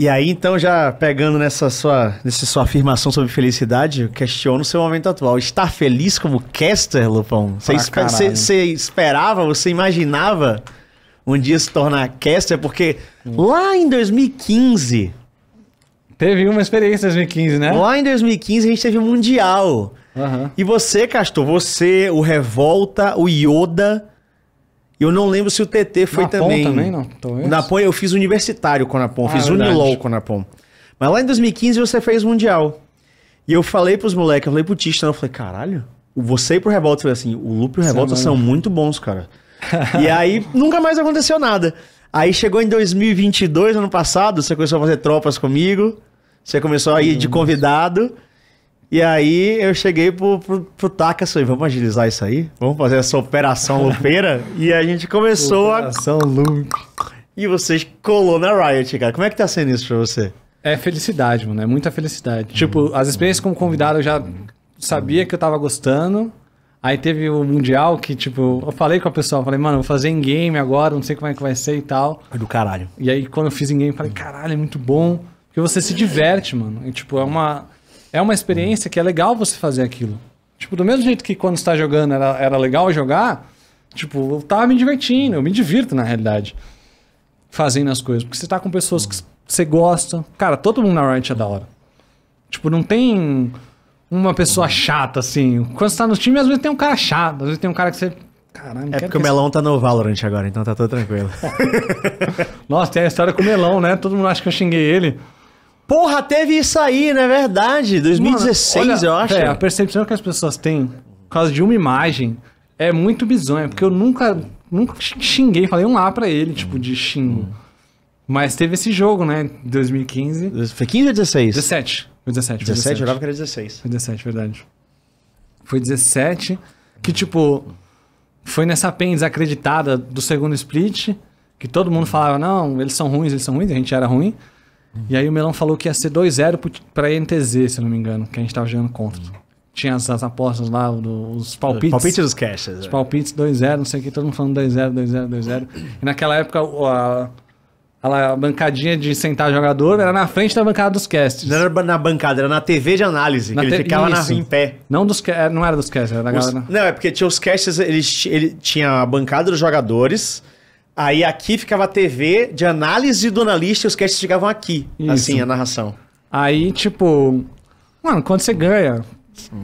E aí, então, já pegando nessa sua, nessa sua afirmação sobre felicidade, eu questiono o seu momento atual. Está feliz como caster, Lupão? Você, esperava, você imaginava um dia se tornar caster? Porque lá em 2015... Teve uma experiência em 2015, né? Lá em 2015 a gente teve o um Mundial. Uhum. E você, Castor, você, o Revolta, o Yoda eu não lembro se o TT foi Napom também. também não, O Napom eu fiz universitário com o Napom, ah, fiz é Unilow com o Napom. Mas lá em 2015 você fez Mundial. E eu falei pros moleques, eu falei pro Tista, eu falei, caralho, você e pro Revolta, eu falei assim, o Lupe e o é Revolta Sim, são muito bons, cara. e aí nunca mais aconteceu nada. Aí chegou em 2022, ano passado, você começou a fazer tropas comigo, você começou a ir de convidado. E aí eu cheguei pro, pro, pro e vamos agilizar isso aí? Vamos fazer essa operação lupeira? e a gente começou operação a... Operação loop. E vocês colou na Riot, cara. Como é que tá sendo isso pra você? É felicidade, mano. É muita felicidade. Tipo, as experiências como convidado eu já sabia que eu tava gostando. Aí teve o Mundial que, tipo, eu falei com a pessoa, falei, mano, vou fazer em game agora, não sei como é que vai ser e tal. Foi do caralho. E aí, quando eu fiz em game, falei, caralho, é muito bom. Porque você se diverte, mano. E, tipo, é uma é uma experiência que é legal você fazer aquilo. Tipo, do mesmo jeito que quando está jogando era, era legal jogar, tipo, eu tava me divertindo, eu me divirto na realidade fazendo as coisas, porque você tá com pessoas que você gosta. Cara, todo mundo na Riot é da hora. Tipo, não tem uma pessoa chata assim. Quando você tá no time, às vezes tem um cara chato, às vezes tem um cara que você Caramba, é porque o Melão tá no Valorant agora, então tá tudo tranquilo. Nossa, tem a história com o Melão, né? Todo mundo acha que eu xinguei ele. Porra, teve isso aí, não é verdade? 2016, Mano, olha, eu acho. É, a percepção que as pessoas têm por causa de uma imagem é muito bizonha, porque eu nunca, nunca xinguei, falei um A pra ele, tipo, de xingo. Mas teve esse jogo, né? 2015. Foi 15 ou 16? 17. Foi 17. 17, foi 17. jurava que era 16. Foi 17, verdade. Foi 17, que tipo, foi nessa PEN desacreditada do segundo split, que todo mundo falava, não, eles são ruins, eles são ruins, a gente era ruim. E aí o Melão falou que ia ser 2-0 pra NTZ, se não me engano, que a gente tava jogando contra. Tinha as, as apostas lá, os palpites. Palpites dos caixas. Os é. palpites 2-0, não sei o que, todo mundo falando 2-0, 2-0, 2-0. E naquela época a, a, a, bancadinha de sentar jogador era na frente da bancada dos casts. Não era na bancada, era na TV de análise, na que te... ele ficava na, em pé. Não, dos, é, não era dos casts, era da os, galera. Não, é porque tinha os casts, eles, ele, tinha a bancada dos jogadores Aí aqui ficava a TV de análise do analista e os castes chegavam aqui. Isso. Assim, a narração. Aí, tipo, mano, quando você ganha. O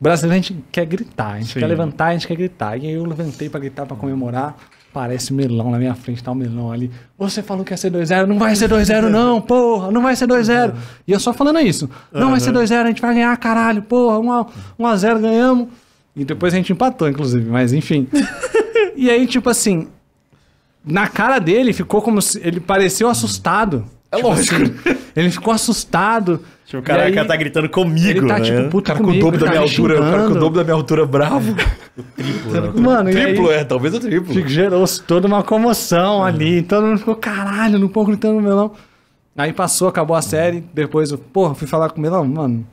Brasileiro a gente quer gritar, a gente Sim. quer levantar, a gente quer gritar. E aí eu levantei pra gritar, pra comemorar. Parece melão na minha frente, tá um melão ali. Você falou que ia ser 2-0, não vai ser 2-0 não, porra, não vai ser 2-0. Uhum. E eu só falando isso. Não uhum. vai ser 2-0, a gente vai ganhar, caralho, porra, 1x0 um um ganhamos. E depois a gente empatou, inclusive, mas enfim. e aí, tipo assim, na cara dele ficou como se. Ele pareceu assustado. É tipo lógico. Assim, ele ficou assustado. Tipo, o cara, aí, tá gritando comigo. Ele tá, né? tipo, puto cara comigo, com o dobro da minha altura. Xingando. cara com o tá dobro da minha altura bravo. O triplo, né? Mano, triplo, aí, é, talvez o triplo. gerou toda uma comoção uhum. ali. Então, todo mundo ficou, caralho, não pôr gritando no melão. Aí passou, acabou a série. Depois eu, porra, fui falar com o melão, mano.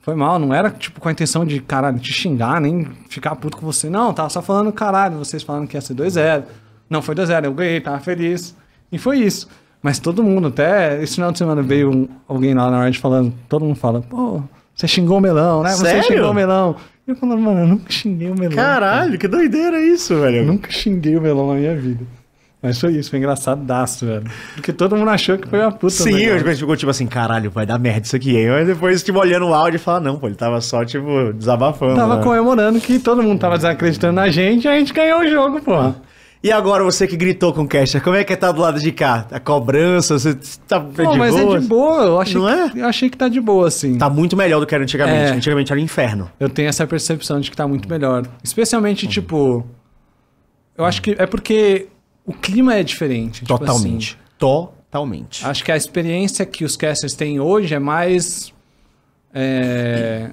Foi mal, não era tipo com a intenção de, caralho, te xingar, nem ficar puto com você. Não, tava só falando, caralho, vocês falando que ia ser 2-0. Não, foi 2x0, eu ganhei, tava feliz. E foi isso. Mas todo mundo, até esse final de semana veio um, alguém lá na Orange falando, todo mundo fala, pô, você xingou o melão, né? Sério? Você xingou o melão. E eu falando, mano, eu nunca xinguei o melão. Caralho, cara. que doideira isso, velho. Eu nunca xinguei o melão na minha vida. Mas foi isso, foi engraçadaço, velho. Porque todo mundo achou que foi uma puta. Sim, a gente ficou tipo assim, caralho, vai dar merda isso aqui. Hein? Mas depois, tipo, olhando o áudio e falar, não, pô, ele tava só, tipo, desabafando. Tava né? comemorando que todo mundo tava desacreditando na gente e a gente ganhou o jogo, porra. E agora você que gritou com o Kesha, como é que tá do lado de cá? A cobrança, você tá Pô, de boa? mas é de boa, eu achei, Não é? que, eu achei que tá de boa, assim. Tá muito melhor do que era antigamente, é. antigamente era um inferno. Eu tenho essa percepção de que tá muito melhor. Especialmente, uhum. tipo, eu acho que é porque o clima é diferente. Tipo totalmente, tipo assim. totalmente. Acho que a experiência que os casters têm hoje é mais... É,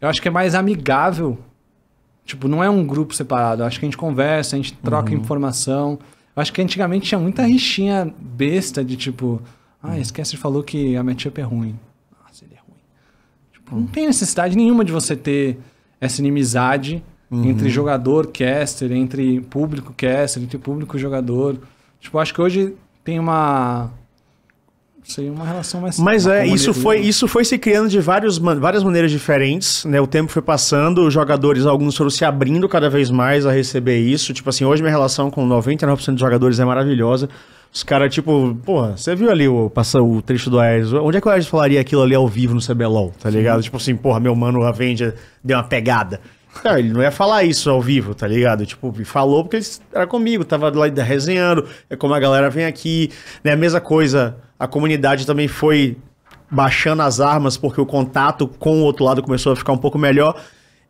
eu acho que é mais amigável Tipo, não é um grupo separado. Acho que a gente conversa, a gente troca uhum. informação. Acho que antigamente tinha muita rixinha besta de tipo, ah, uhum. esquece, falou que a matchup é ruim. Nossa, ele é ruim. Tipo, não uhum. tem necessidade nenhuma de você ter essa inimizade uhum. entre jogador, caster, entre público, caster, entre público e jogador. Tipo, acho que hoje tem uma Seria uma relação mais Mas é, isso foi, isso foi se criando de vários, várias maneiras diferentes, né? O tempo foi passando, os jogadores, alguns foram se abrindo cada vez mais a receber isso. Tipo assim, hoje minha relação com 99% dos jogadores é maravilhosa. Os caras, tipo, porra, você viu ali o, passou o trecho do Ares? Onde é que o Ares falaria aquilo ali ao vivo no CBLOL, tá ligado? Sim. Tipo assim, porra, meu mano Avenger deu uma pegada. Cara, ele não ia falar isso ao vivo, tá ligado? Tipo, falou porque ele era comigo, tava lá resenhando, é como a galera vem aqui, né? A mesma coisa a comunidade também foi baixando as armas porque o contato com o outro lado começou a ficar um pouco melhor.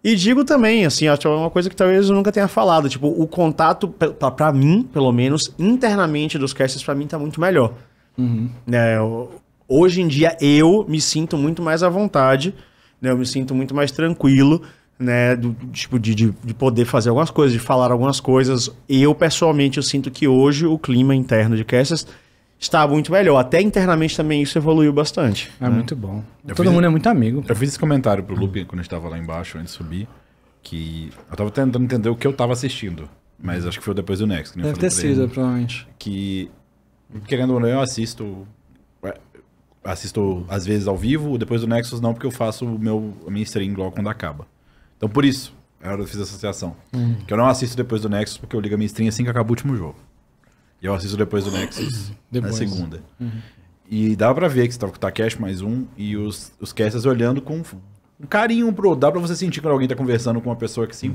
E digo também, assim, acho é uma coisa que talvez eu nunca tenha falado, tipo, o contato, para mim, pelo menos, internamente dos casters, para mim, tá muito melhor. Uhum. É, hoje em dia, eu me sinto muito mais à vontade, né? Eu me sinto muito mais tranquilo, né? Do, tipo, de, de, de poder fazer algumas coisas, de falar algumas coisas. Eu, pessoalmente, eu sinto que hoje o clima interno de casters está muito melhor. Até internamente também isso evoluiu bastante. É né? muito bom. Eu Todo fiz, mundo é muito amigo. Eu fiz esse comentário pro Lupe quando a gente lá embaixo, antes de subir, que eu estava tentando entender o que eu estava assistindo. Mas acho que foi depois do Next. Né? Deve ter sido, provavelmente. Que, querendo ou não, eu assisto é, assisto às vezes ao vivo, depois do Nexus não, porque eu faço o meu, a minha stream logo quando acaba. Então por isso, eu fiz essa associação. Hum. Que eu não assisto depois do Nexus porque eu ligo a minha stream assim que acaba o último jogo. E eu assisto depois do Nexus, depois. na segunda. Uhum. E dá pra ver que você tava tá com o Takeshi mais um e os, os casters olhando com um carinho pro. Dá pra você sentir quando alguém tá conversando com uma pessoa que sim,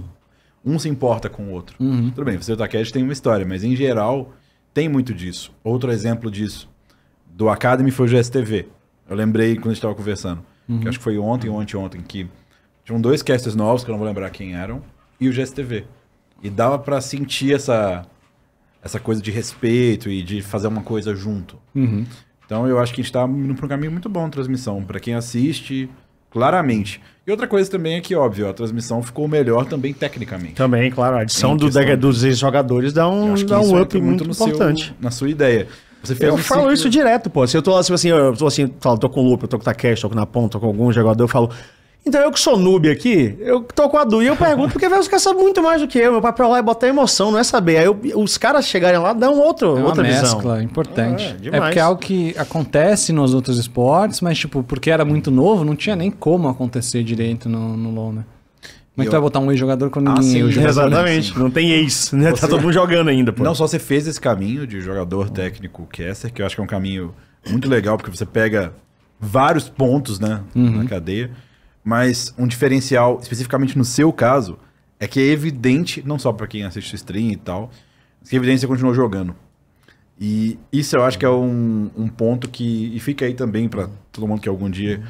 uhum. um se importa com o outro. Uhum. Tudo bem, você e o Takeshi tem uma história, mas em geral tem muito disso. Outro exemplo disso, do Academy foi o GSTV. Eu lembrei quando a gente tava conversando, uhum. que acho que foi ontem, ontem, ontem, que tinham dois casters novos, que eu não vou lembrar quem eram, e o GSTV. E dava para sentir essa essa coisa de respeito e de fazer uma coisa junto. Uhum. Então eu acho que a gente está indo para um caminho muito bom transmissão. Para quem assiste, claramente. E outra coisa também é que, óbvio, a transmissão ficou melhor também tecnicamente. Também, claro. A adição do dos ex-jogadores dá um, dá um up muito, muito importante. Seu, na sua ideia. Você fez eu um falo ciclo... isso direto, pô. Se eu tô assim, eu tô assim, eu tô com o Lupe, eu tô com o Takeshi, tô com o Napon, tô com algum jogador, eu falo, então eu que sou noob aqui, eu tô com a Du e eu pergunto, porque velho, os caras sabem muito mais do que eu. Meu papel lá é botar emoção, não é saber. Aí eu, os caras chegarem lá dão outro, é uma outra mescla, visão. mescla, importante. Ah, é, é, porque é algo que acontece nos outros esportes, mas tipo, porque era muito novo, não tinha nem como acontecer direito no, no LoL, né? Como é que tu vai botar um ex-jogador quando ah, ninguém sim, né? Exatamente, não tem ex, né? Tá você, tá todo mundo jogando ainda, pô. Não só você fez esse caminho de jogador uhum. técnico caster, que eu acho que é um caminho muito legal, porque você pega vários pontos, né, uhum. na cadeia. Mas um diferencial, especificamente no seu caso, é que é evidente, não só para quem assiste stream e tal, que é evidente você continuou jogando. E isso eu acho que é um, um ponto que. E fica aí também para todo mundo que algum dia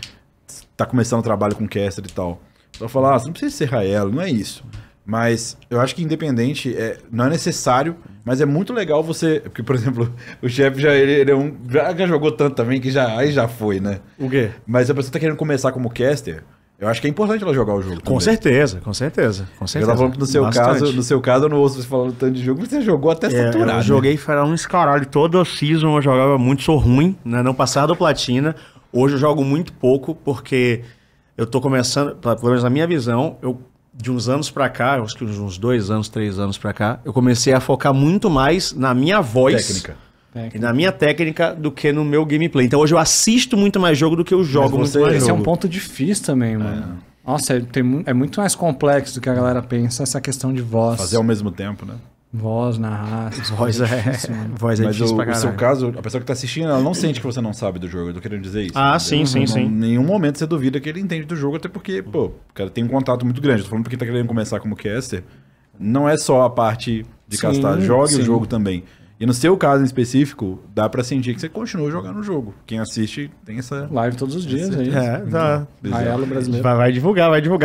tá começando o trabalho com caster e tal. Só falar, ah, você não precisa encerrar ela, não é isso. Mas eu acho que independente, é, não é necessário, mas é muito legal você. Porque, por exemplo, o chefe já, ele, ele é um, já, já, jogou tanto também que já, aí já foi, né? O quê? Mas a pessoa tá querendo começar como caster. Eu acho que é importante ela jogar o jogo. Com também. certeza, com certeza, com certeza. Eu tava falando que no seu Bastante. caso, no seu caso, eu não ouço você falando tanto de jogo, mas você jogou até é, Eu joguei né? uns caralho. Toda season eu jogava muito, sou ruim, né? Não passado platina. Hoje eu jogo muito pouco, porque eu tô começando, pelo menos na minha visão, eu de uns anos para cá, acho que uns dois anos, três anos para cá, eu comecei a focar muito mais na minha voz. Técnica Técnica. na minha técnica do que no meu gameplay. Então hoje eu assisto muito mais jogo do que eu jogo Mas você, Esse é um ponto difícil também, é. mano. É. Nossa, é, tem, é muito mais complexo do que a galera pensa essa questão de voz. Fazer ao mesmo tempo, né? Voz, narrar. Voz é, difícil, é voz é Mas difícil o, seu caso, a pessoa que tá assistindo, ela não sente que você não sabe do jogo. Eu tô querendo dizer isso. Ah, sim, sim, não, sim. Em nenhum momento você duvida que ele entende do jogo, até porque, pô, o cara tem um contato muito grande. Eu tô falando pra quem tá querendo começar como caster. Não é só a parte de castar. Jogue o jogo também. E no seu caso em específico, dá para sentir que você continua jogando o jogo. Quem assiste tem essa. Live todos os dias, gente. é tá. brasileiro. Vai, vai divulgar, vai divulgar.